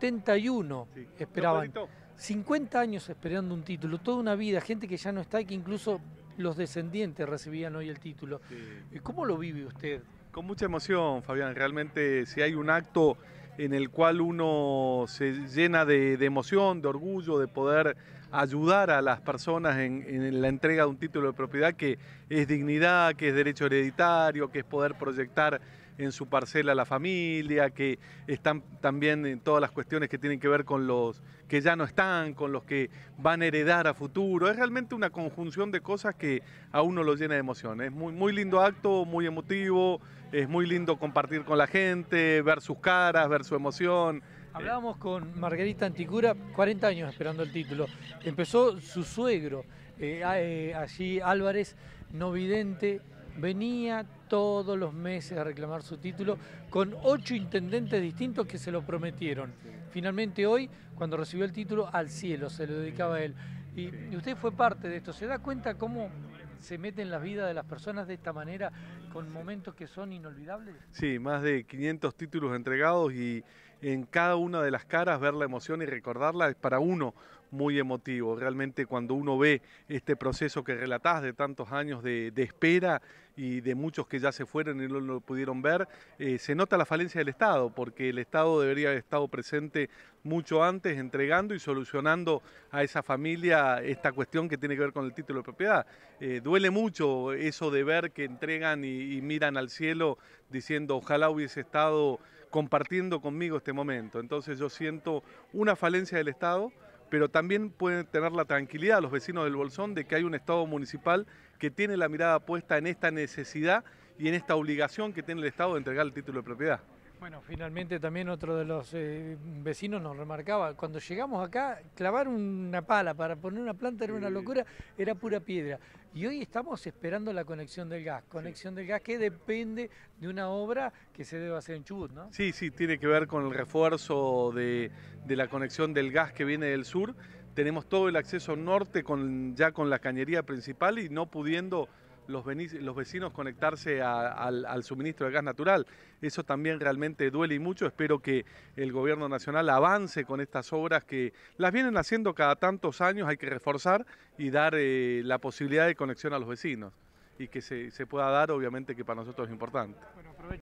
71 esperaban, 50 años esperando un título, toda una vida, gente que ya no está y que incluso los descendientes recibían hoy el título. ¿Cómo lo vive usted? Con mucha emoción, Fabián. Realmente si hay un acto en el cual uno se llena de emoción, de orgullo, de poder ayudar a las personas en, la entrega de un título de propiedad que es dignidad, que es derecho hereditario, que es poder proyectar en su parcela la familia, que están también en todas las cuestiones que tienen que ver con los que ya no están, con los que van a heredar a futuro. Es realmente una conjunción de cosas que a uno lo llena de emociones Es muy, muy lindo acto, muy emotivo, es muy lindo compartir con la gente, ver sus caras, ver su emoción. Hablábamos con Margarita Anticura, 40 años esperando el título. Empezó su suegro, eh, eh, allí Álvarez, no vidente, venía todos los meses a reclamar su título con ocho intendentes distintos que se lo prometieron. Finalmente hoy, cuando recibió el título, al cielo se lo dedicaba a él. Y, usted fue parte de esto. ¿Se da cuenta cómo se meten las vidas de las personas de esta manera, con momentos que son inolvidables? Sí, más de 500 títulos entregados y, en cada una de las caras, ver la emoción y recordarla es para uno muy emotivo. Realmente cuando uno ve este proceso que relatás de tantos años de, espera y de muchos que ya se fueron y no lo pudieron ver, eh, se nota la falencia del Estado, porque el Estado debería haber estado presente mucho antes entregando y solucionando a esa familia esta cuestión que tiene que ver con el título de propiedad. Eh, duele mucho eso de ver que entregan y miran al cielo diciendo ojalá hubiese estado compartiendo conmigo este momento. Entonces yo siento una falencia del Estado, pero también pueden tener la tranquilidad los vecinos del Bolsón de que hay un Estado municipal que tiene la mirada puesta en esta necesidad y en esta obligación que tiene el Estado de entregar el título de propiedad. Bueno, finalmente también otro de los eh, vecinos nos remarcaba, cuando llegamos acá, clavar una pala para poner una planta era una locura, era pura piedra. Y hoy estamos esperando la conexión del gas, conexión del gas que depende de una obra que se debe hacer en Chubut, ¿no? Sí, sí, tiene que ver con el refuerzo de, de la conexión del gas que viene del sur. Tenemos todo el acceso norte con, ya con la cañería principal y no pudiendo los, vecinos conectarse al, suministro de gas natural. Eso también realmente duele y mucho. Espero que el gobierno nacional avance con estas obras que las vienen haciendo cada tantos años. Hay que reforzar y dar eh, la posibilidad de conexión a los vecinos y que se, se pueda dar, obviamente, que para nosotros es importante.